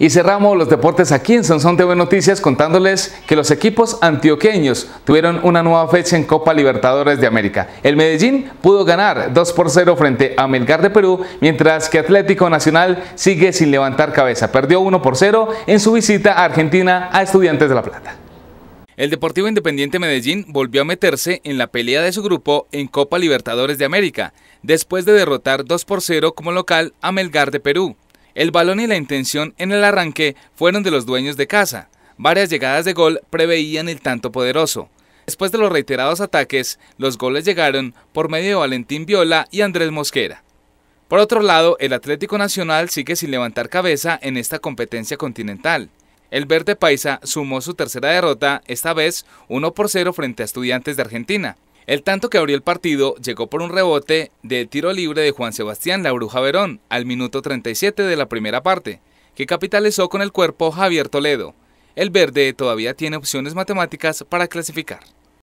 Y cerramos los deportes aquí en Sansón TV Noticias contándoles que los equipos antioqueños tuvieron una nueva fecha en Copa Libertadores de América. El Medellín pudo ganar 2 por 0 frente a Melgar de Perú, mientras que Atlético Nacional sigue sin levantar cabeza. Perdió 1 por 0 en su visita a Argentina a Estudiantes de La Plata. El Deportivo Independiente Medellín volvió a meterse en la pelea de su grupo en Copa Libertadores de América, después de derrotar 2 por 0 como local a Melgar de Perú. El balón y la intención en el arranque fueron de los dueños de casa. Varias llegadas de gol preveían el tanto poderoso. Después de los reiterados ataques, los goles llegaron por medio de Valentín Viola y Andrés Mosquera. Por otro lado, el Atlético Nacional sigue sin levantar cabeza en esta competencia continental. El verde paisa sumó su tercera derrota, esta vez 1 por 0 frente a Estudiantes de Argentina. El tanto que abrió el partido llegó por un rebote de tiro libre de Juan Sebastián La Bruja Verón al minuto 37 de la primera parte, que capitalizó con el cuerpo Javier Toledo. El verde todavía tiene opciones matemáticas para clasificar.